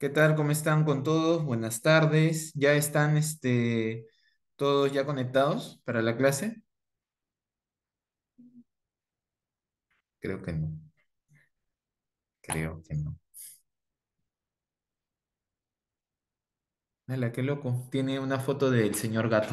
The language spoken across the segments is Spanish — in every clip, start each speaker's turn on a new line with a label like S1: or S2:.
S1: ¿Qué tal? ¿Cómo están con todos? Buenas tardes. ¿Ya están este, todos ya conectados para la clase? Creo que no. Creo que no. Hola, qué loco. Tiene una foto del señor gato.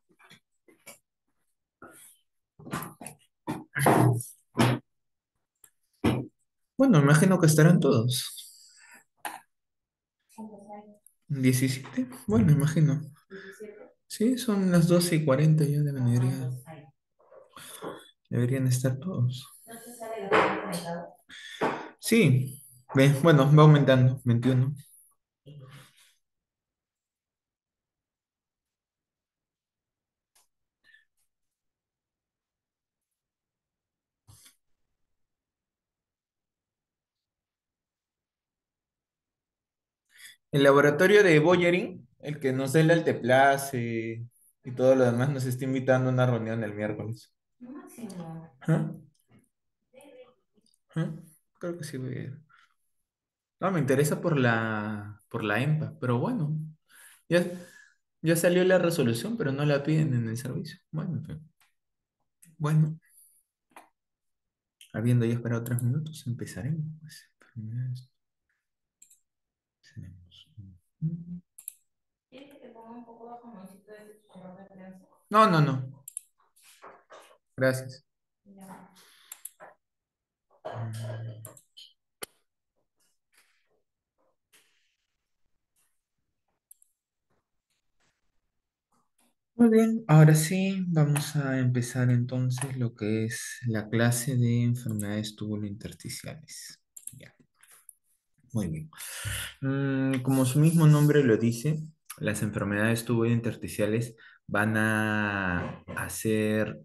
S1: Bueno, imagino que estarán todos. 17. Bueno, imagino. Sí, son las 12 y 40 ya de Deberían estar todos. Sí. Bueno, va aumentando. 21. El laboratorio de Boyering, el que nos dé el alteplace y todo lo demás, nos está invitando a una reunión el miércoles. Creo que sí voy a ir. No, me interesa por la, por la EMPA, pero bueno, ya, salió la resolución, pero no la piden en el servicio. Bueno, bueno. Habiendo ya esperado tres minutos, empezaremos. Pues. No, no, no. Gracias. Muy bien, ahora sí vamos a empezar entonces lo que es la clase de enfermedades tubulointersticiales. Muy bien. Mm, como su mismo nombre lo dice, las enfermedades tubo-intersticiales van a hacer,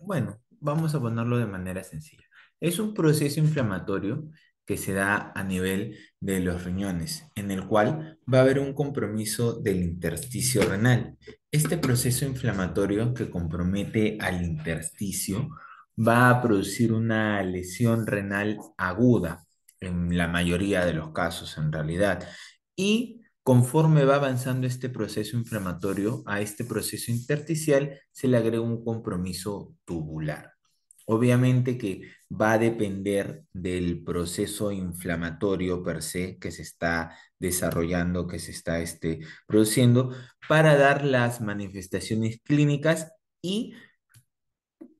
S1: bueno, vamos a ponerlo de manera sencilla. Es un proceso inflamatorio que se da a nivel de los riñones, en el cual va a haber un compromiso del intersticio renal. Este proceso inflamatorio que compromete al intersticio va a producir una lesión renal aguda, en la mayoría de los casos en realidad. Y conforme va avanzando este proceso inflamatorio, a este proceso intersticial se le agrega un compromiso tubular. Obviamente que va a depender del proceso inflamatorio per se que se está desarrollando, que se está este, produciendo, para dar las manifestaciones clínicas y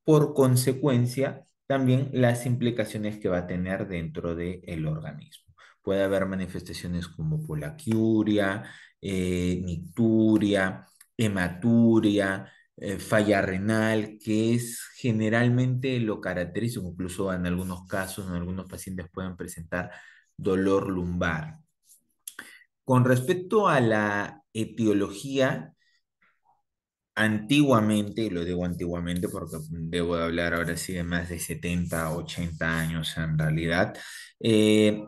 S1: por consecuencia también las implicaciones que va a tener dentro del el organismo. Puede haber manifestaciones como polaquiuria, eh, nicturia, hematuria, eh, falla renal, que es generalmente lo característico, incluso en algunos casos, en algunos pacientes pueden presentar dolor lumbar. Con respecto a la etiología, antiguamente, lo digo antiguamente porque debo de hablar ahora sí de más de 70, 80 años en realidad, eh,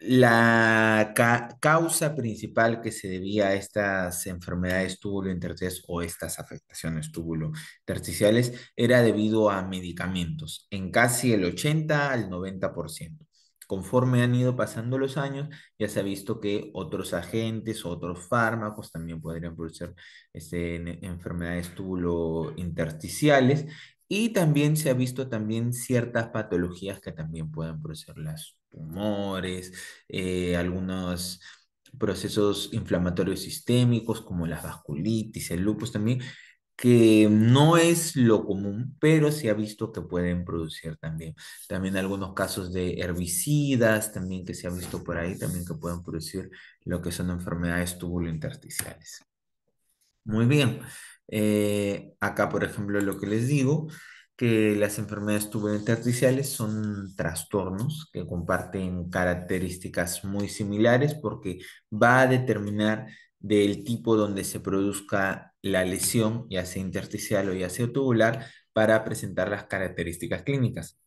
S1: la causa principal que se debía a estas enfermedades intersticiales o estas afectaciones intersticiales era debido a medicamentos, en casi el 80 al 90% conforme han ido pasando los años, ya se ha visto que otros agentes, otros fármacos también podrían producir este, enfermedades enfermedades intersticiales y también se ha visto también ciertas patologías que también pueden producir las tumores, eh, algunos procesos inflamatorios sistémicos como las vasculitis, el lupus también, que no es lo común, pero se ha visto que pueden producir también. También algunos casos de herbicidas, también que se ha visto por ahí, también que pueden producir lo que son enfermedades tubulointersticiales. Muy bien. Eh, acá, por ejemplo, lo que les digo, que las enfermedades tubulointersticiales son trastornos que comparten características muy similares porque va a determinar del tipo donde se produzca la lesión, ya sea intersticial o ya sea tubular, para presentar las características clínicas.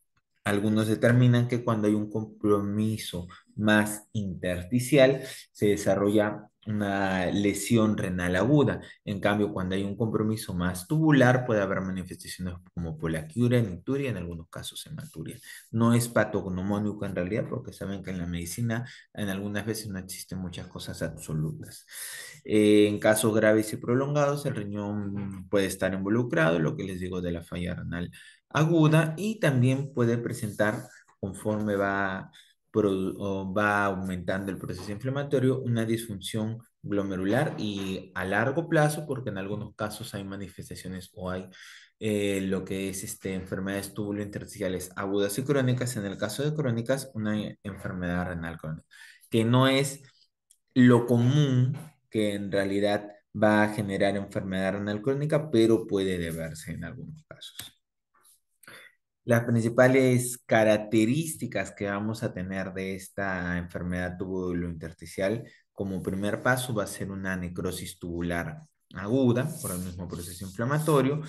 S1: Algunos determinan que cuando hay un compromiso más intersticial, se desarrolla una lesión renal aguda. En cambio, cuando hay un compromiso más tubular, puede haber manifestaciones como polaquiuria, nicturia, en algunos casos hematuria. No es patognomónico en realidad, porque saben que en la medicina en algunas veces no existen muchas cosas absolutas. Eh, en casos graves y prolongados, el riñón puede estar involucrado, lo que les digo de la falla renal aguda, y también puede presentar conforme va va aumentando el proceso inflamatorio, una disfunción glomerular y a largo plazo, porque en algunos casos hay manifestaciones o hay eh, lo que es este, enfermedades tubulointersticiales agudas y crónicas, en el caso de crónicas, una enfermedad renal crónica, que no es lo común que en realidad va a generar enfermedad renal crónica, pero puede deberse en algunos casos las principales características que vamos a tener de esta enfermedad tubulointersticial como primer paso va a ser una necrosis tubular aguda por el mismo proceso inflamatorio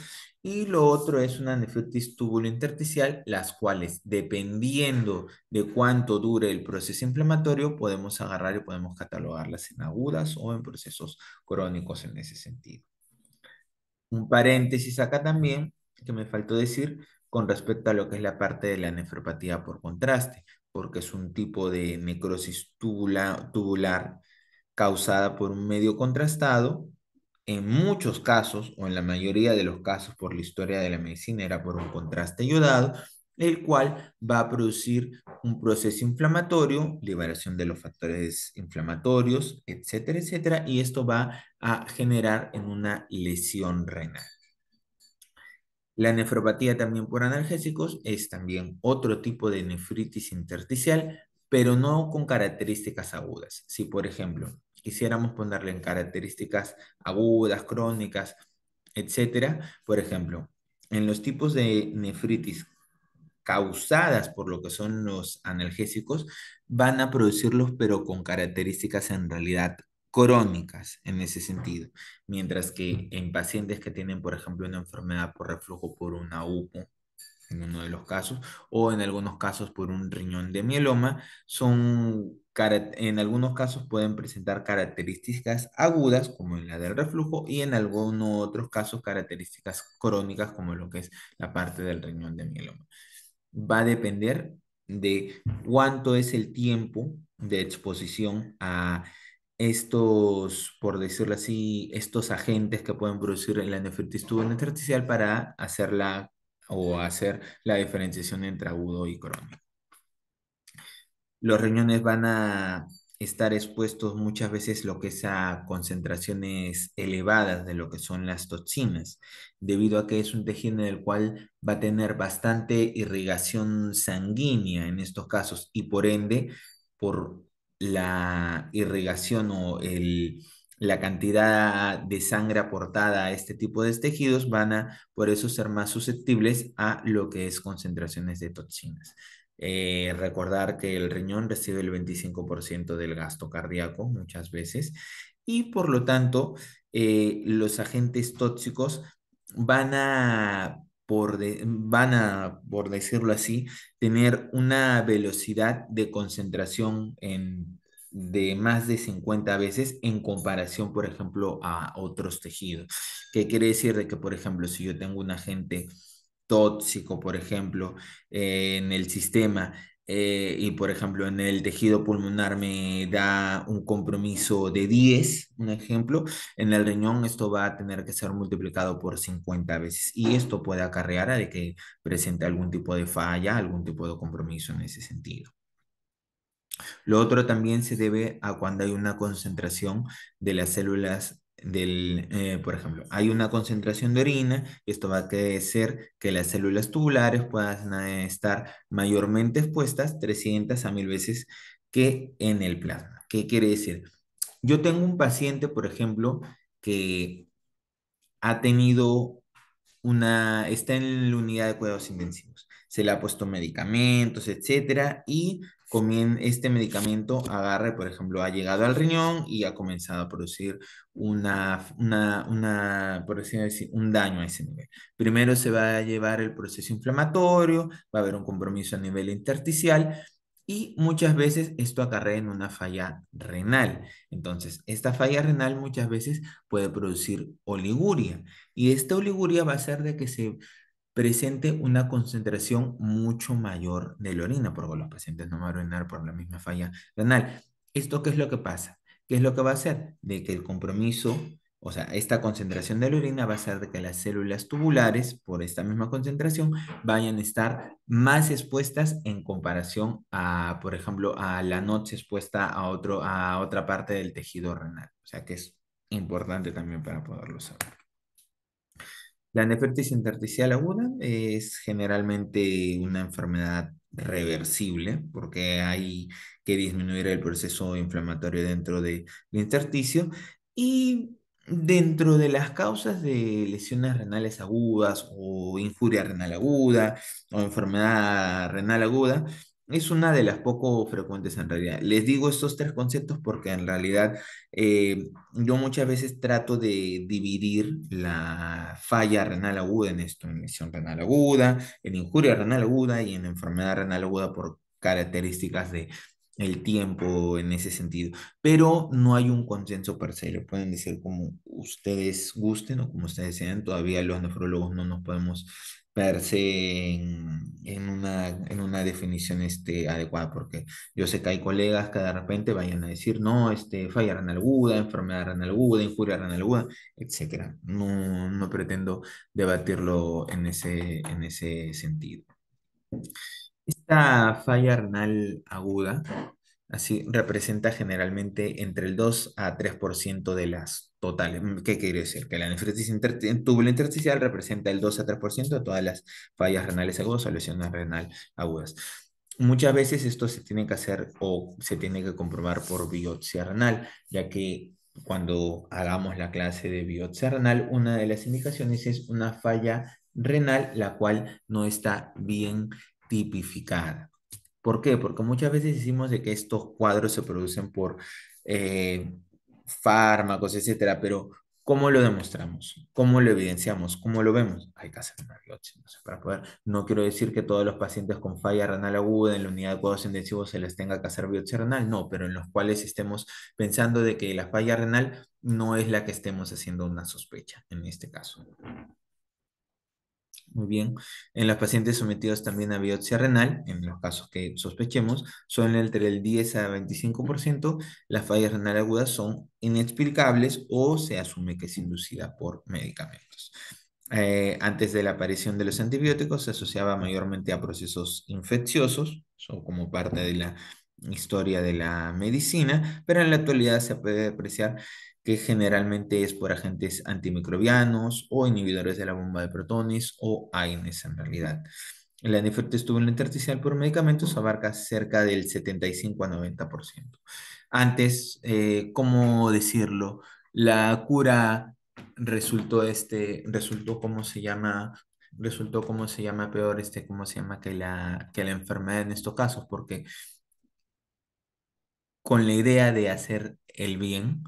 S1: y lo otro es una nefritis tubulointersticial, las cuales dependiendo de cuánto dure el proceso inflamatorio podemos agarrar y podemos catalogarlas en agudas o en procesos crónicos en ese sentido. Un paréntesis acá también que me faltó decir, con respecto a lo que es la parte de la nefropatía por contraste, porque es un tipo de necrosis tubular causada por un medio contrastado. En muchos casos, o en la mayoría de los casos por la historia de la medicina, era por un contraste ayudado, el cual va a producir un proceso inflamatorio, liberación de los factores inflamatorios, etcétera, etcétera, y esto va a generar en una lesión renal. La nefropatía también por analgésicos es también otro tipo de nefritis intersticial, pero no con características agudas. Si, por ejemplo, quisiéramos ponerle en características agudas, crónicas, etcétera, por ejemplo, en los tipos de nefritis causadas por lo que son los analgésicos, van a producirlos, pero con características en realidad crónicas en ese sentido, mientras que mm. en pacientes que tienen, por ejemplo, una enfermedad por reflujo por una UPO, en uno de los casos, o en algunos casos por un riñón de mieloma, son, en algunos casos pueden presentar características agudas, como en la del reflujo, y en algunos otros casos características crónicas, como lo que es la parte del riñón de mieloma. Va a depender de cuánto es el tiempo de exposición a estos, por decirlo así, estos agentes que pueden producir la tubo- artificial para hacerla o hacer la diferenciación entre agudo y crónico. Los riñones van a estar expuestos muchas veces lo que es a concentraciones elevadas de lo que son las toxinas, debido a que es un tejido en el cual va a tener bastante irrigación sanguínea en estos casos y por ende, por la irrigación o la cantidad de sangre aportada a este tipo de tejidos van a por eso ser más susceptibles a lo que es concentraciones de toxinas. Eh, recordar que el riñón recibe el 25% del gasto cardíaco muchas veces y por lo tanto eh, los agentes tóxicos van a por van a, por decirlo así, tener una velocidad de concentración de más de 50 veces en comparación, por ejemplo, a otros tejidos. ¿Qué quiere decir de que, por ejemplo, si yo tengo un agente tóxico, por ejemplo, eh, en el sistema eh, y por ejemplo en el tejido pulmonar me da un compromiso de 10, un ejemplo, en el riñón esto va a tener que ser multiplicado por 50 veces y esto puede acarrear a de que presente algún tipo de falla, algún tipo de compromiso en ese sentido. Lo otro también se debe a cuando hay una concentración de las células del, eh, por ejemplo, hay una concentración de orina esto va a hacer que las células tubulares puedan eh, estar mayormente expuestas 300 a 1000 veces que en el plasma. ¿Qué quiere decir? Yo tengo un paciente, por ejemplo, que ha tenido una, está en la unidad de cuidados intensivos, se le ha puesto medicamentos, etcétera, y este medicamento agarre, por ejemplo, ha llegado al riñón y ha comenzado a producir una, una, una por decir, un daño a ese nivel. Primero se va a llevar el proceso inflamatorio, va a haber un compromiso a nivel intersticial y muchas veces esto acarrea en una falla renal. Entonces, esta falla renal muchas veces puede producir oliguria y esta oliguria va a ser de que se presente una concentración mucho mayor de la orina, porque los pacientes no van a orinar por la misma falla renal. ¿Esto qué es lo que pasa? ¿Qué es lo que va a hacer? De que el compromiso, o sea, esta concentración de la orina va a hacer de que las células tubulares, por esta misma concentración, vayan a estar más expuestas en comparación a, por ejemplo, a la noche expuesta a, otro, a otra parte del tejido renal. O sea, que es importante también para poderlo saber. La nefritis intersticial aguda es generalmente una enfermedad reversible porque hay que disminuir el proceso inflamatorio dentro del intersticio y dentro de las causas de lesiones renales agudas o injuria renal aguda o enfermedad renal aguda es una de las poco frecuentes en realidad. Les digo estos tres conceptos porque en realidad eh, yo muchas veces trato de dividir la falla renal aguda en esto, en lesión renal aguda, en injuria renal aguda y en enfermedad renal aguda por características de, el tiempo en ese sentido, pero no hay un consenso per se, Le pueden decir como ustedes gusten o como ustedes sean, todavía los nefrólogos no nos podemos per se en una, en una definición este, adecuada, porque yo sé que hay colegas que de repente vayan a decir, no, este, falla renal aguda, enfermedad renal aguda, injuria renal aguda, etc. No, no pretendo debatirlo en ese, en ese sentido. Esta falla renal aguda Así representa generalmente entre el 2 a 3% de las totales. Mm, ¿Qué quiere decir? Que la nefritis intersticial representa el 2 a 3% de todas las fallas renales agudas o lesiones renales agudas. Muchas veces esto se tiene que hacer o se tiene que comprobar por biopsia renal, ya que cuando hagamos la clase de biopsia renal, una de las indicaciones es una falla renal la cual no está bien tipificada. ¿Por qué? Porque muchas veces decimos que estos cuadros se producen por eh, fármacos, etcétera, pero ¿cómo lo demostramos? ¿Cómo lo evidenciamos? ¿Cómo lo vemos? Hay que hacer una biopsia no para poder. No quiero decir que todos los pacientes con falla renal aguda en la unidad de cuadros intensivos se les tenga que hacer biopsia renal, no, pero en los cuales estemos pensando de que la falla renal no es la que estemos haciendo una sospecha en este caso. Muy bien. En los pacientes sometidos también a biopsia renal, en los casos que sospechemos, son entre el 10 a 25%. Las fallas renales agudas son inexplicables o se asume que es inducida por medicamentos. Eh, antes de la aparición de los antibióticos se asociaba mayormente a procesos infecciosos, como parte de la historia de la medicina, pero en la actualidad se puede apreciar que generalmente es por agentes antimicrobianos o inhibidores de la bomba de protones o AINES en realidad. La en la intersticial por medicamentos abarca cerca del 75 a 90%. Antes, eh, ¿cómo decirlo? La cura resultó, este, resultó, ¿cómo se llama? Resultó, ¿cómo se llama? Peor, este, ¿cómo se llama? Que la, que la enfermedad en estos casos, porque con la idea de hacer el bien,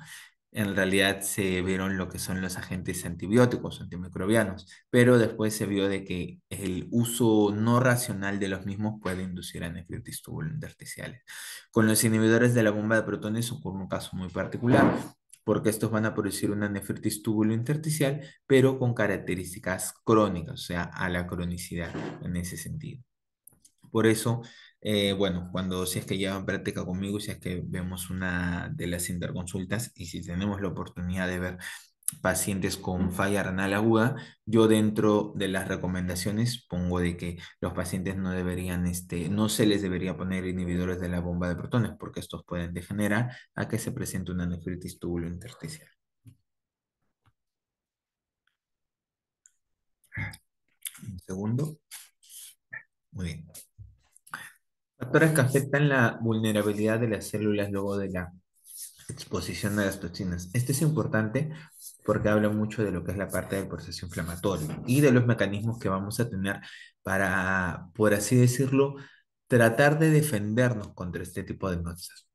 S1: en realidad se vieron lo que son los agentes antibióticos, antimicrobianos, pero después se vio de que el uso no racional de los mismos puede inducir a nefritis intersticiales. Con los inhibidores de la bomba de protones ocurre un caso muy particular, porque estos van a producir una nefritis intersticial, pero con características crónicas, o sea, a la cronicidad en ese sentido. Por eso, eh, bueno, cuando si es que llevan práctica conmigo, si es que vemos una de las interconsultas y si tenemos la oportunidad de ver pacientes con falla renal aguda, yo dentro de las recomendaciones pongo de que los pacientes no deberían, este, no se les debería poner inhibidores de la bomba de protones porque estos pueden degenerar a que se presente una nefritis intersticial. Un segundo. Muy bien. Factores que afectan la vulnerabilidad de las células luego de la exposición a las toxinas. Esto es importante porque habla mucho de lo que es la parte del proceso inflamatorio y de los mecanismos que vamos a tener para, por así decirlo, tratar de defendernos contra este tipo de notas.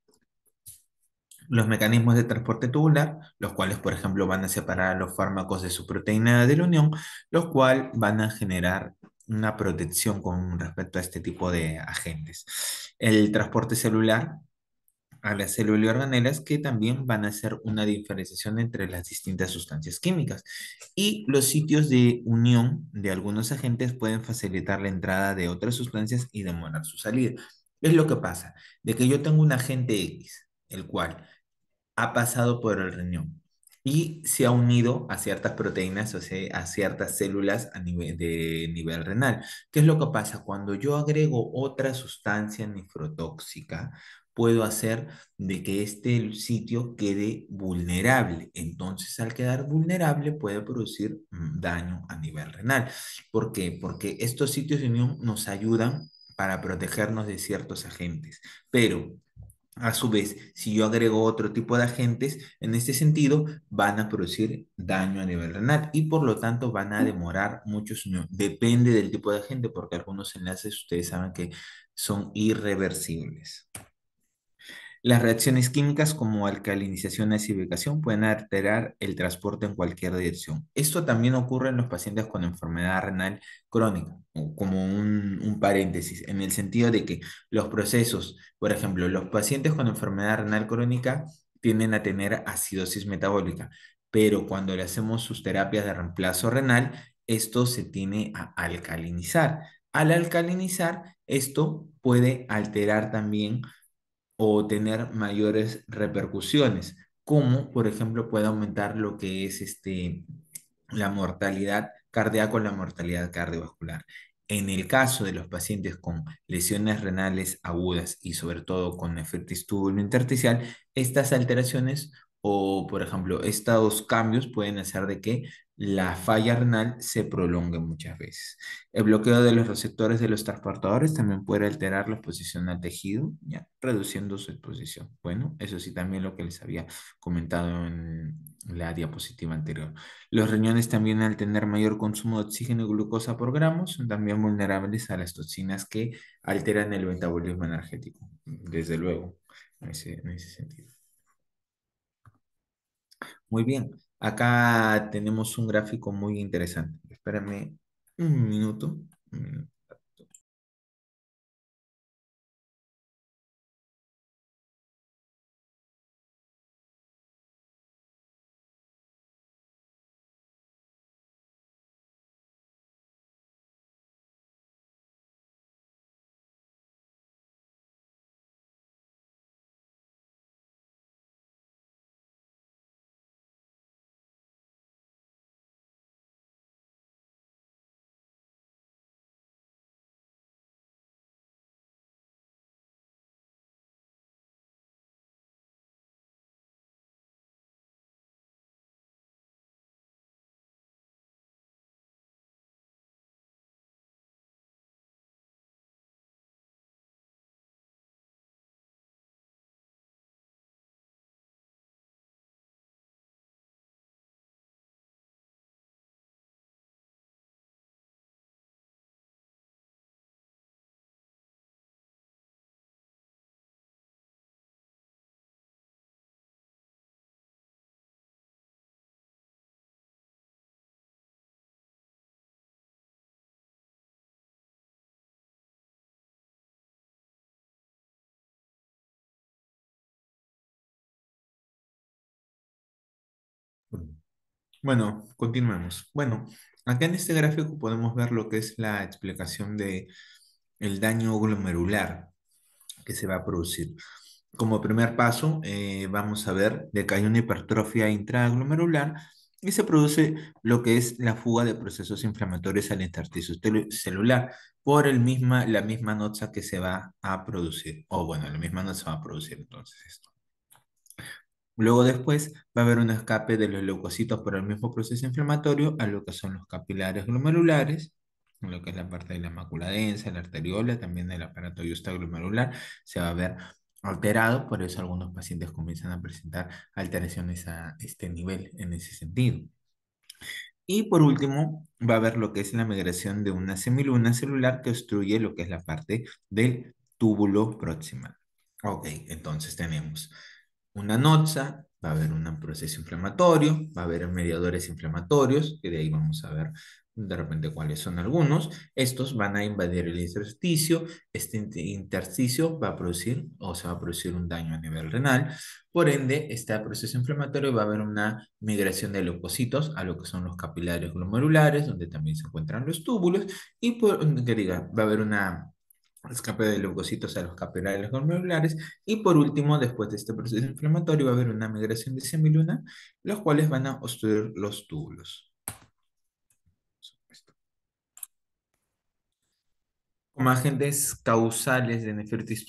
S1: Los mecanismos de transporte tubular, los cuales, por ejemplo, van a separar a los fármacos de su proteína de la unión, los cuales van a generar una protección con respecto a este tipo de agentes. El transporte celular a las células organelas que también van a hacer una diferenciación entre las distintas sustancias químicas. Y los sitios de unión de algunos agentes pueden facilitar la entrada de otras sustancias y demorar su salida. Es lo que pasa, de que yo tengo un agente X, el cual ha pasado por el riñón, y se ha unido a ciertas proteínas o sea, a ciertas células a nivel, de nivel renal. ¿Qué es lo que pasa? Cuando yo agrego otra sustancia nefrotóxica, puedo hacer de que este sitio quede vulnerable. Entonces, al quedar vulnerable, puede producir mm, daño a nivel renal. ¿Por qué? Porque estos sitios de unión nos ayudan para protegernos de ciertos agentes. Pero a su vez, si yo agrego otro tipo de agentes, en este sentido, van a producir daño a nivel renal y por lo tanto van a demorar muchos años. Depende del tipo de agente, porque algunos enlaces ustedes saben que son irreversibles. Las reacciones químicas como alcalinización y acidificación pueden alterar el transporte en cualquier dirección. Esto también ocurre en los pacientes con enfermedad renal crónica, como un, paréntesis, en el sentido de que los procesos, por ejemplo, los pacientes con enfermedad renal crónica tienden a tener acidosis metabólica, pero cuando le hacemos sus terapias de reemplazo renal, esto se tiene a alcalinizar. Al alcalinizar, esto puede alterar también o tener mayores repercusiones, como por ejemplo puede aumentar lo que es este, la mortalidad cardíaca o la mortalidad cardiovascular. En el caso de los pacientes con lesiones renales agudas y sobre todo con nefritis intersticial, estas alteraciones o, por ejemplo, estos cambios pueden hacer de que la falla renal se prolonga muchas veces. El bloqueo de los receptores de los transportadores también puede alterar la exposición al tejido, ¿ya? reduciendo su exposición. Bueno, eso sí también lo que les había comentado en la diapositiva anterior. Los riñones también al tener mayor consumo de oxígeno y glucosa por gramos son también vulnerables a las toxinas que alteran el metabolismo energético, desde luego, en en ese sentido. Muy bien, Acá tenemos un gráfico muy interesante. Espérame un minuto. Un mm. minuto. Bueno, continuemos. Bueno, acá en este gráfico podemos ver lo que es la explicación de el daño glomerular que se va a producir. Como primer paso, eh, vamos a ver de que hay una hipertrofia intraglomerular y se produce lo que es la fuga de procesos inflamatorios al intersticio celular por el misma, la misma nota que se va a producir, o bueno, la misma se va a producir entonces esto. Luego después va a haber un escape de los leucocitos por el mismo proceso inflamatorio a lo que son los capilares glomerulares, lo que es la parte de la mácula densa, la arteriola, también el aparato glomerular, se va a ver alterado, por eso algunos pacientes comienzan a presentar alteraciones a este nivel, en ese sentido. Y por último, va a haber lo que es la migración de una semiluna celular que obstruye lo que es la parte del túbulo proximal. Ok, entonces tenemos una NOTSA, va a haber un proceso inflamatorio, va a haber mediadores inflamatorios, que de ahí vamos a ver de repente cuáles son algunos. Estos van a invadir el intersticio, este intersticio va a producir o se va a producir un daño a nivel renal. Por ende, este proceso inflamatorio va a haber una migración de leucocitos a lo que son los capilares glomerulares, donde también se encuentran los túbulos, y por, que diga, va a haber una escape de leucocitos a los capilares glomerulares y por último, después de este proceso inflamatorio va a haber una migración de semiluna, los cuales van a obstruir los túbulos. Como agentes causales de nefritis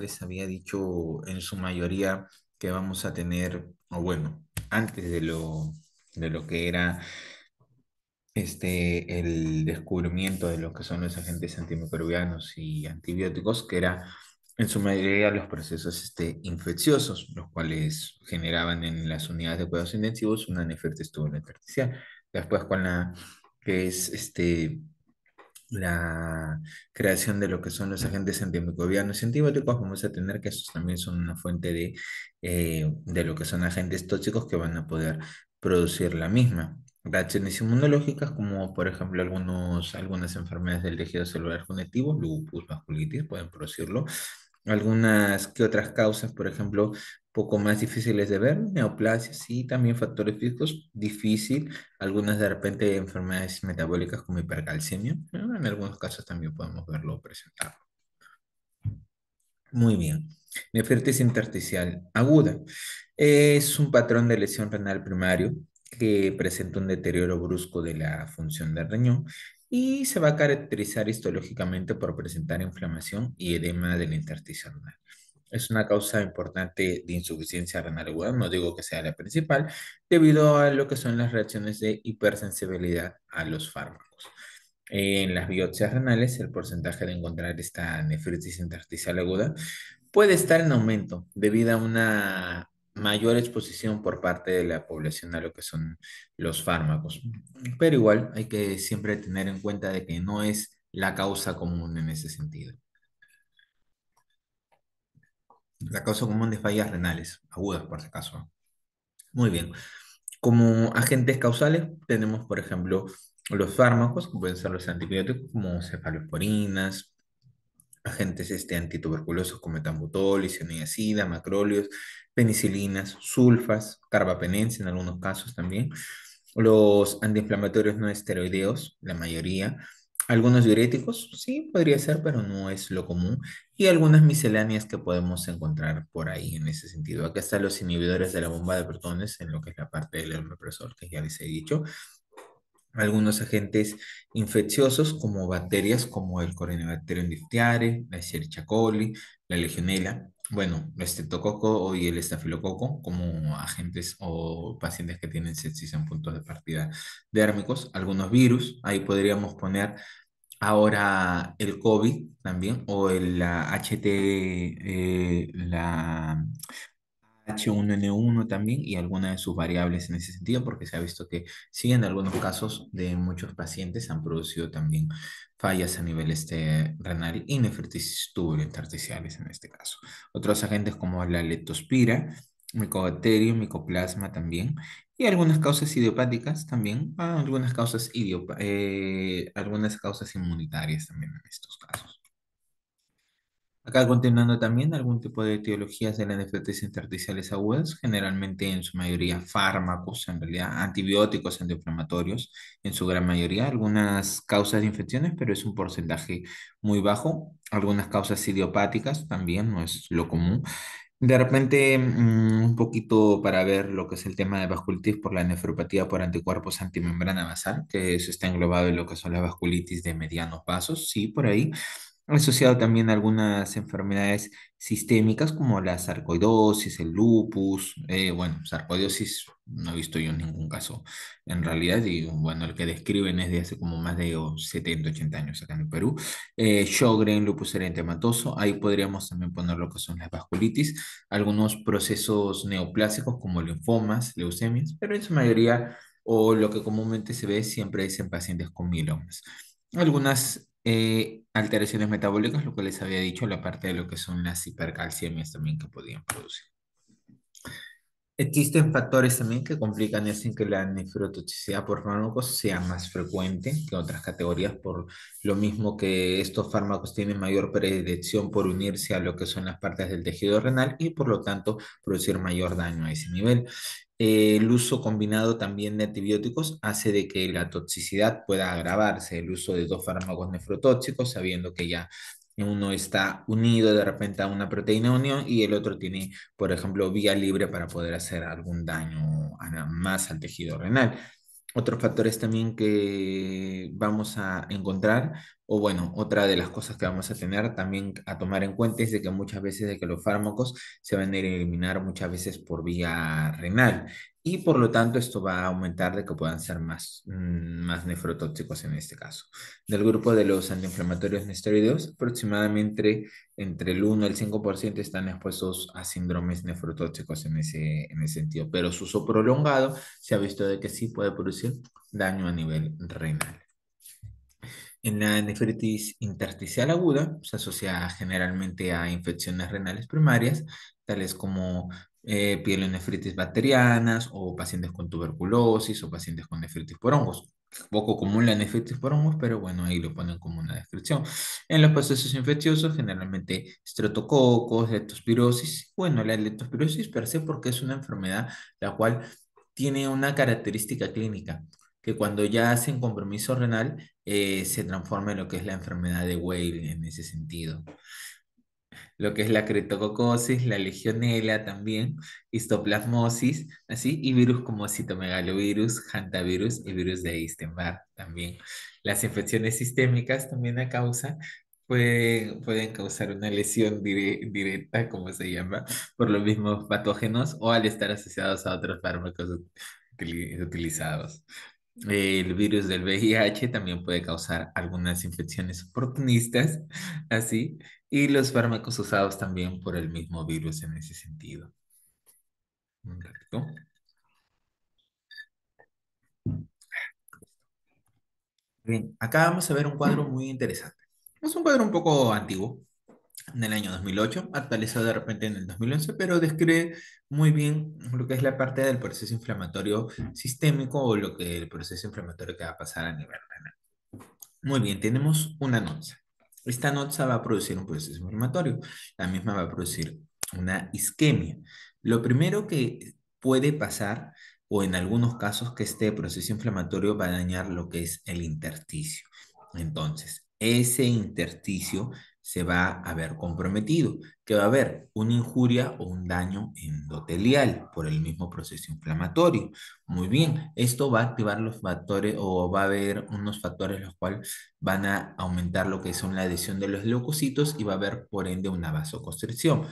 S1: les había dicho en su mayoría que vamos a tener, o bueno, antes de lo, de lo que era este, el descubrimiento de lo que son los agentes antimicrobianos y antibióticos, que era en su mayoría los procesos este, infecciosos, los cuales generaban en las unidades de cuidados intensivos una nefritis artificial. Después con la que es este, la creación de lo que son los agentes antimicrobianos y antibióticos, vamos a tener que esos también son una fuente de eh, lo que son agentes tóxicos que van a poder producir la misma. Reacciones inmunológicas como, por ejemplo, algunos, algunas enfermedades del tejido celular conectivo, lupus, vasculitis, pueden producirlo. Algunas que otras causas, por ejemplo, poco más difíciles de ver, neoplasias y también factores físicos, difícil, algunas de repente enfermedades metabólicas como hipercalcemia, en algunos casos también podemos verlo presentarlo. Muy bien. Nefritis intersticial aguda. Es un patrón de lesión renal primario que presenta un deterioro brusco de la función del riñón y se va a caracterizar histológicamente por presentar inflamación y edema del intersticio renal. Es una causa importante de insuficiencia renal aguda, no digo que sea la principal, debido a lo que son las reacciones de hipersensibilidad a los fármacos. En las biopsias renales, el porcentaje de encontrar esta nefritis intersticial aguda puede estar en aumento debido a una mayor exposición por parte de la población a lo que son los fármacos. Pero igual hay que siempre tener en cuenta de que no es la causa común en ese sentido. La causa común de fallas renales, agudas por si acaso. Muy bien. Como agentes causales tenemos, por ejemplo, los fármacos, que pueden ser los antibióticos como cefalosporinas, agentes este, antituberculosos como etambutol, isoniazida, macróleos, penicilinas, sulfas, carbapenense en algunos casos también, los antiinflamatorios no esteroideos, la mayoría, algunos diuréticos, sí, podría ser, pero no es lo común, y algunas misceláneas que podemos encontrar por ahí en ese sentido. Acá están los inhibidores de la bomba de protones en lo que es la parte del represor, que ya les he dicho, algunos agentes infecciosos como bacterias como el Corynebacterium diftiare, la Escherichia coli, la Legionella, bueno, el estetococo y el estafilococo como agentes o pacientes que tienen sepsis en puntos de partida dérmicos, algunos virus, ahí podríamos poner ahora el COVID también o el la HT, eh, la H1N1 también y algunas de sus variables en ese sentido, porque se ha visto que sí, en algunos casos de muchos pacientes han producido también fallas a nivel este renal y nefritis intersticiales en este caso. Otros agentes como la leptospira, micobacterio, micoplasma también, y algunas causas idiopáticas también, ah, algunas causas, idiop eh, algunas causas inmunitarias también en estos casos. Acá continuando también algún tipo de etiologías de las nefritis intersticiales agudas, generalmente en su mayoría fármacos, en realidad antibióticos antiinflamatorios, en su gran mayoría, algunas causas de infecciones, pero es un porcentaje muy bajo, algunas causas idiopáticas también, no es lo común. De repente, mm, un poquito para ver lo que es el tema de vasculitis por la nefropatía por anticuerpos antimembrana basal, que eso está englobado en lo que son las vasculitis de medianos vasos, sí, por ahí asociado también a algunas enfermedades sistémicas como la sarcoidosis, el lupus. Eh, bueno, sarcoidosis no he visto yo en ningún caso en realidad y bueno, el que describen es de hace como más de 70, 80 años acá en el Perú. Eh, Sjogren, lupus erentematoso. ahí podríamos también poner lo que son las vasculitis, algunos procesos neoplásicos como linfomas, leucemias, pero en su mayoría o lo que comúnmente se ve siempre es en pacientes con mielomas. Algunas eh, alteraciones metabólicas, lo que les había dicho, la parte de lo que son las hipercalciamias también que podían producir. Existen factores también que complican y hacen que la nefrotoxicidad por fármacos sea más frecuente que otras categorías, por lo mismo que estos fármacos tienen mayor predilección por unirse a lo que son las partes del tejido renal y por lo tanto producir mayor daño a ese nivel. Eh, el uso combinado también de antibióticos hace de que la toxicidad pueda agravarse. El uso de dos fármacos nefrotóxicos, sabiendo que ya uno está unido de repente a una proteína unión y el otro tiene, por ejemplo, vía libre para poder hacer algún daño más al tejido renal. Otros factores también que vamos a encontrar o bueno, otra de las cosas que vamos a tener también a tomar en cuenta es de que muchas veces de que los fármacos se van a eliminar muchas veces por vía renal y por lo tanto esto va a aumentar de que puedan ser más, mm, nefrotóxicos en este caso. Del grupo de los antiinflamatorios no aproximadamente entre el 1 y el 5% están expuestos a síndromes nefrotóxicos en ese, en ese sentido, pero su uso prolongado se ha visto de que sí puede producir daño a nivel renal. En la nefritis intersticial aguda se asocia generalmente a infecciones renales primarias, tales como eh, pielonefritis bacterianas o pacientes con tuberculosis o pacientes con nefritis por hongos. Poco común la nefritis por hongos, pero bueno, ahí lo ponen como una descripción. En los procesos infecciosos, generalmente estreptococos, leptospirosis. Bueno, la leptospirosis per se porque es una enfermedad la cual tiene una característica clínica que cuando ya hacen compromiso renal eh, se transforma en lo que es la enfermedad de Weil en ese sentido. Lo que es la cretococosis, la legionela también, histoplasmosis, así, y virus como citomegalovirus, hantavirus y virus de Barr también. Las infecciones sistémicas también a causa Pueden, causar una lesión directa, como se llama, por los mismos patógenos o al estar asociados a otros fármacos utilizados. El virus del VIH también puede causar algunas infecciones oportunistas, así, y los fármacos usados también por el mismo virus en ese sentido. Bien, acá vamos a ver un cuadro muy interesante. Es un cuadro un poco antiguo, en el año 2008, actualizado de repente en el 2011, pero describe muy bien lo que es la parte del proceso inflamatorio sistémico o lo que el proceso inflamatorio que va a pasar a nivel renal. Muy bien, tenemos una noza Esta noza va a producir un proceso inflamatorio, la misma va a producir una isquemia. Lo primero que puede pasar, o en algunos casos, que este proceso inflamatorio va a dañar lo que es el intersticio. Entonces, ese intersticio se va a ver comprometido, que va a haber una injuria o un daño endotelial por el mismo proceso inflamatorio. Muy bien, esto va a activar los factores o va a haber unos factores los cuales van a aumentar lo que son la adhesión de los leucocitos y va a haber por ende una vasoconstricción.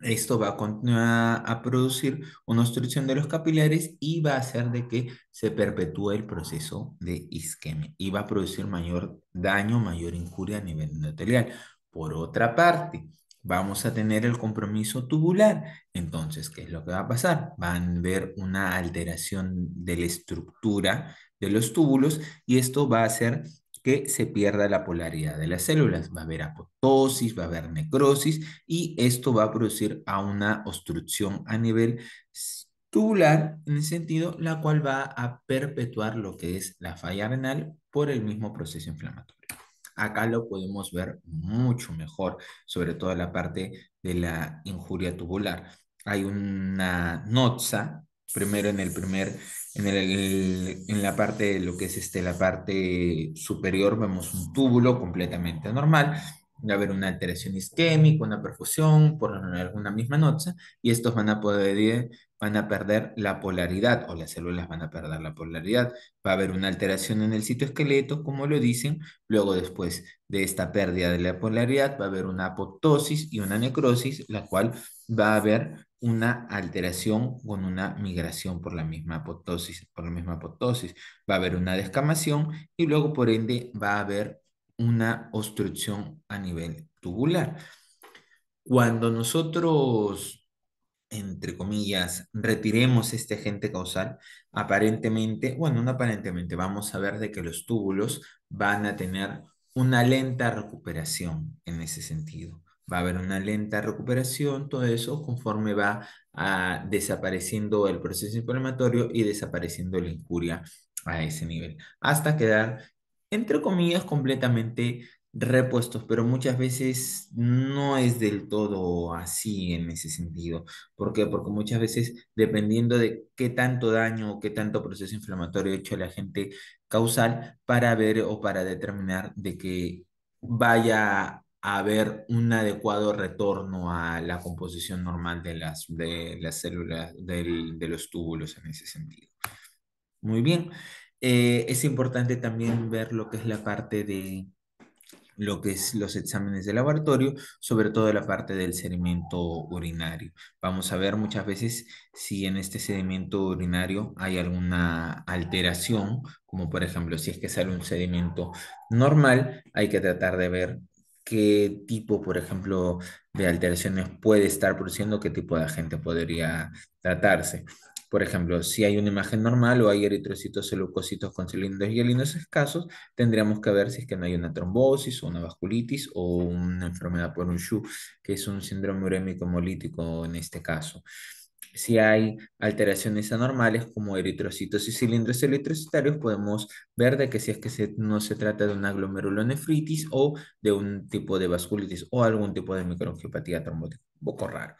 S1: Esto va a continuar a producir una obstrucción de los capilares y va a hacer de que se perpetúe el proceso de isquemia y va a producir mayor daño, mayor injuria a nivel endotelial. Por otra parte, vamos a tener el compromiso tubular. Entonces, ¿qué es lo que va a pasar? Van a ver una alteración de la estructura de los túbulos y esto va a ser que se pierda la polaridad de las células. Va a haber apoptosis, va a haber necrosis y esto va a producir a una obstrucción a nivel tubular, en el sentido la cual va a perpetuar lo que es la falla renal por el mismo proceso inflamatorio. Acá lo podemos ver mucho mejor, sobre todo la parte de la injuria tubular. Hay una noza primero en el primer, en, la parte lo que es este, la parte superior vemos un túbulo completamente normal, va a haber una alteración isquémica, una perfusión por alguna misma noche, y estos van a poder, van a perder la polaridad, o las células van a perder la polaridad. Va a haber una alteración en el citoesqueleto, como lo dicen, luego después de esta pérdida de la polaridad va a haber una apoptosis y una necrosis, la cual va a haber una alteración con una migración por la misma apoptosis, por la misma apoptosis. Va a haber una descamación y luego por ende va a haber una obstrucción a nivel tubular. Cuando nosotros, entre comillas, retiremos este agente causal, aparentemente, bueno, no aparentemente, vamos a ver de que los túbulos van a tener una lenta recuperación en ese sentido va a haber una lenta recuperación, todo eso conforme va ah, desapareciendo el proceso inflamatorio y desapareciendo la incuria a ese nivel, hasta quedar, entre comillas, completamente repuestos, pero muchas veces no es del todo así en ese sentido. ¿Por qué? Porque muchas veces, dependiendo de qué tanto daño o qué tanto proceso inflamatorio ha hecho la gente causal, para ver o para determinar de que vaya haber un adecuado retorno a la composición normal de las, de las células, de los túbulos en ese sentido. Muy bien. Eh, es importante también ver lo que es la parte de lo que es los exámenes de laboratorio, sobre todo la parte del sedimento urinario. Vamos a ver muchas veces si en este sedimento urinario hay alguna alteración, como por ejemplo si es que sale un sedimento normal, hay que tratar de ver qué tipo, por ejemplo, de alteraciones puede estar produciendo, qué tipo de agente podría tratarse. Por ejemplo, si hay una imagen normal o hay eritrocitos leucocitos con cilindros y alinos escasos, tendríamos que ver si es que no hay una trombosis o una vasculitis o una enfermedad por un SHU, que es un síndrome urémico molítico en este caso. Si hay alteraciones anormales como eritrocitos y cilindros eritrocitarios, podemos ver de que si es que se, no se trata de una glomerulonefritis o de un tipo de vasculitis o algún tipo de microangiopatía trombótica, un poco raro.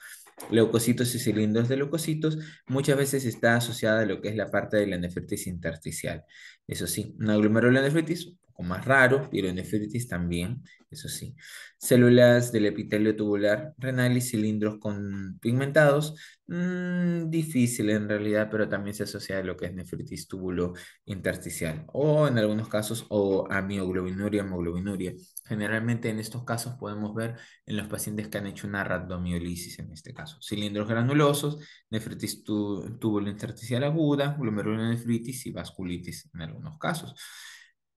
S1: Leucocitos y cilindros de leucocitos muchas veces está asociada a lo que es la parte de la nefritis intersticial. Eso sí, una glomerulonefritis más más pero nefritis también, eso sí. Células del epitelio tubular renal y cilindros con pigmentados, mm, difícil en realidad, pero también se asocia a lo que es nefritis túbulo intersticial o en algunos casos o amioglobinuria, hemoglobinuria. Generalmente en estos casos podemos ver en los pacientes que han hecho una raddomiolisis en este caso. Cilindros granulosos, nefritis túbulo intersticial aguda, glomerulonefritis y vasculitis en algunos casos.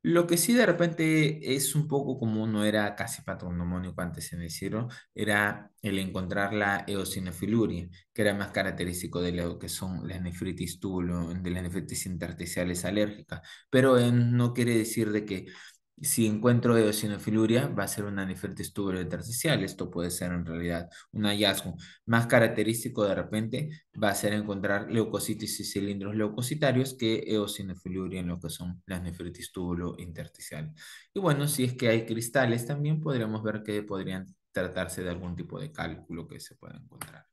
S1: Lo que sí de repente es un poco común, no era casi patognomónico antes en hicieron, era el encontrar la eosinofiluria, que era más característico de lo que son las nefritis tubulo, de las nefritis intersticiales alérgicas, pero eh, no quiere decir de que si encuentro eosinofiluria, va a ser una nefritis intersticial. Esto puede ser en realidad un hallazgo. Más característico de repente va a ser encontrar leucocitis y cilindros leucocitarios que eosinofiluria en lo que son las nefritis intersticial Y bueno, si es que hay cristales, también podríamos ver que podrían tratarse de algún tipo de cálculo que se pueda encontrar.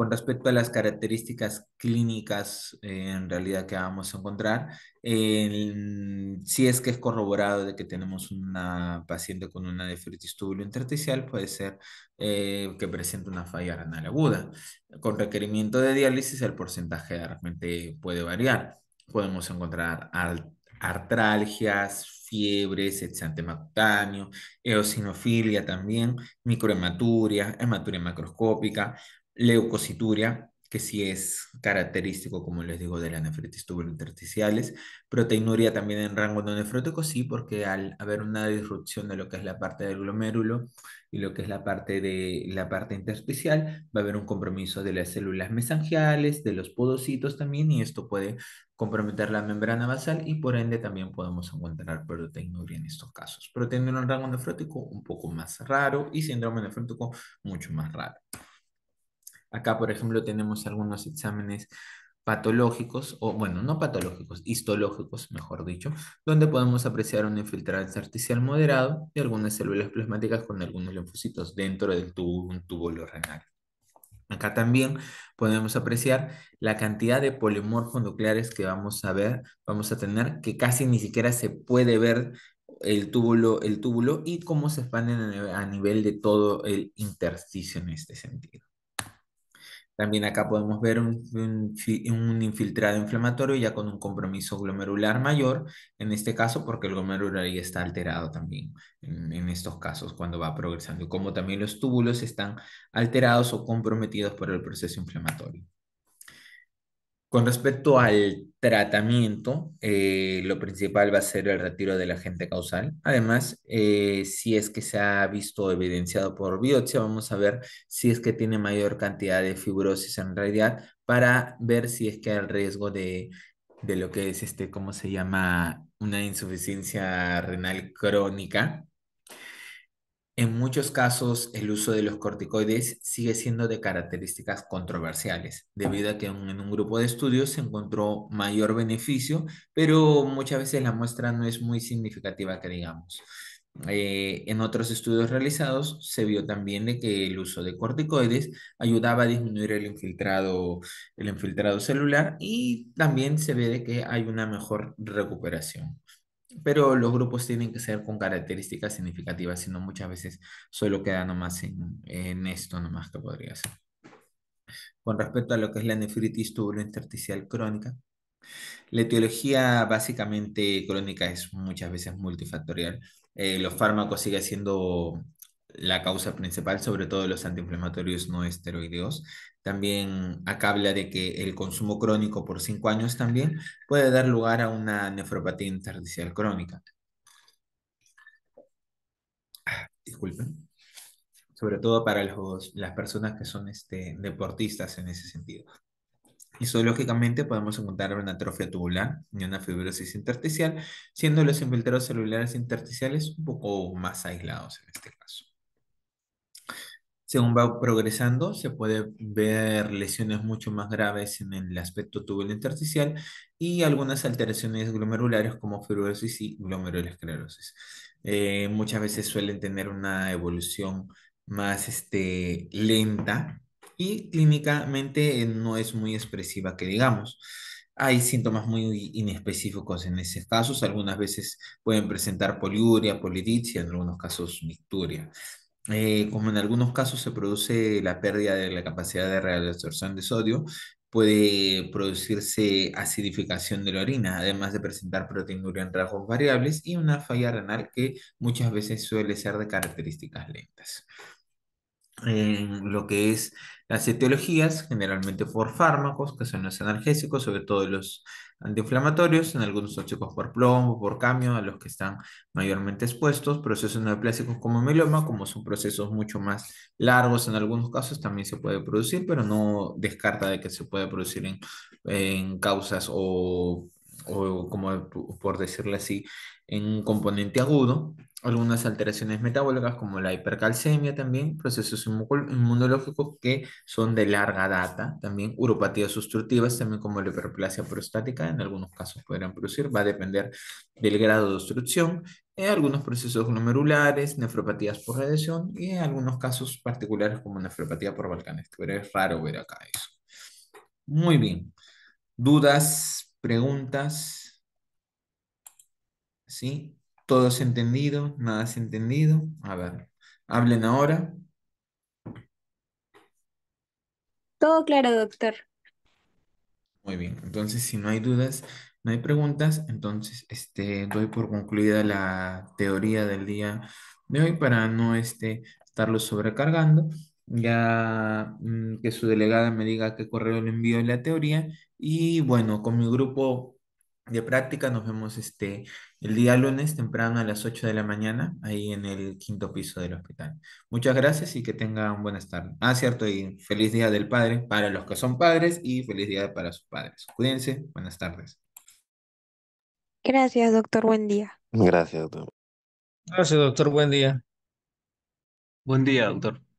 S1: Con respecto a las características clínicas eh, en realidad que vamos a encontrar, si es que es corroborado de que tenemos una paciente con una nefritis intersticial, puede ser eh, que presente una falla renal aguda. Con requerimiento de diálisis, el porcentaje realmente puede variar. Podemos encontrar artralgias, fiebres, exantema cutáneo, eosinofilia también, microhematuria, hematuria macroscópica, leucocituria, que sí es característico, como les digo, de la nefritis intersticiales. Proteinuria también en rango nefrótico, sí, porque al haber una disrupción de lo que es la parte del glomérulo y lo que es la parte de la parte intersticial, va a haber un compromiso de las células mesangiales, de los podocitos también, y esto puede comprometer la membrana basal y por ende también podemos encontrar proteinuria en estos casos. Proteinuria en rango nefrótico un poco más raro y síndrome nefrótico mucho más raro. Acá, por ejemplo, tenemos algunos exámenes patológicos, o bueno, no patológicos, histológicos, mejor dicho, donde podemos apreciar un infiltrante artificial moderado y algunas células plasmáticas con algunos linfocitos dentro del un túbulo renal. Acá también podemos apreciar la cantidad de polimorfos nucleares que vamos a ver, vamos a tener, que casi ni siquiera se puede ver el túbulo, el túbulo y cómo se expanden a nivel de todo el intersticio en este sentido. También acá podemos ver un, infiltrado inflamatorio ya con un compromiso glomerular mayor, en este caso porque el glomerular ya está alterado también en, estos casos cuando va progresando, y como también los túbulos están alterados o comprometidos por el proceso inflamatorio. Con respecto al tratamiento, eh, lo principal va a ser el retiro del agente causal. Además, eh, si es que se ha visto evidenciado por biopsia, vamos a ver si es que tiene mayor cantidad de fibrosis en realidad para ver si es que hay riesgo de, lo que es este, ¿cómo se llama? Una insuficiencia renal crónica en muchos casos, el uso de los corticoides sigue siendo de características controversiales, debido a que en un grupo de estudios se encontró mayor beneficio, pero muchas veces la muestra no es muy significativa, que digamos. Eh, en otros estudios realizados se vio también de que el uso de corticoides ayudaba a disminuir el infiltrado, el infiltrado celular y también se ve de que hay una mejor recuperación pero los grupos tienen que ser con características significativas, sino muchas veces solo queda nomás en, en esto, nomás que podría ser. Con respecto a lo que es la nefritis tubulointersticial crónica, la etiología básicamente crónica es muchas veces multifactorial. Eh, los fármacos siguen siendo la causa principal, sobre todo los antiinflamatorios no esteroideos. También acá de que el consumo crónico por cinco años también puede dar lugar a una nefropatía intersticial crónica. Ah, disculpen. Sobre todo para los, las personas que son este, deportistas en ese sentido. zoológicamente podemos encontrar una atrofia tubular y una fibrosis intersticial, siendo los infiltrados celulares intersticiales un poco más aislados en este caso según va progresando, se puede ver lesiones mucho más graves en el aspecto tubular intersticial y algunas alteraciones glomerulares como fibrosis y glomerulosclerosis. Eh, muchas veces suelen tener una evolución más este, lenta y clínicamente eh, no es muy expresiva, que digamos. Hay síntomas muy inespecíficos en esos casos. Algunas veces pueden presentar poliuria, polidipsia, en algunos casos nicturia. Eh, como en algunos casos se produce la pérdida de la capacidad de reabsorción de sodio, puede producirse acidificación de la orina, además de presentar proteinuria en rasgos variables y una falla renal que muchas veces suele ser de características lentas. lo que es las etiologías, generalmente por fármacos, que son los analgésicos, sobre todo los antiinflamatorios, en algunos tóxicos por plomo, por cambio, a los que están mayormente expuestos, procesos neoplásicos como mieloma, como son procesos mucho más largos en algunos casos, también se puede producir, pero no descarta de que se puede producir en, causas o, como por decirlo así, en un componente agudo, algunas alteraciones metabólicas como la hipercalcemia también, procesos inmunológicos que son de larga data, también uropatías obstructivas, también como la hiperplasia prostática, en algunos casos podrían producir, va a depender del grado de obstrucción, en eh, algunos procesos glomerulares, nefropatías por radiación y en algunos casos particulares como nefropatía por Balcanes, pero es raro ver acá eso. Muy bien. ¿Dudas? ¿Preguntas? ¿Sí? ¿Todo es entendido? ¿Nada es entendido? A ver, hablen ahora. Todo claro, doctor. Muy bien, entonces si no hay dudas, no hay preguntas, entonces este, doy por concluida la teoría del día de hoy para no este, estarlo sobrecargando. Ya mm, que su delegada me diga qué correo le envío la teoría y bueno, con mi grupo de práctica. Nos vemos este, el día lunes temprano a las 8 de la mañana, ahí en el quinto piso del hospital. Muchas gracias y que tengan buenas tardes. Ah, cierto, y feliz día del padre para los que son padres y feliz día para sus padres. Cuídense, buenas tardes. Gracias, doctor. Buen día. Gracias, doctor. Gracias, doctor. Buen día. Buen día, doctor.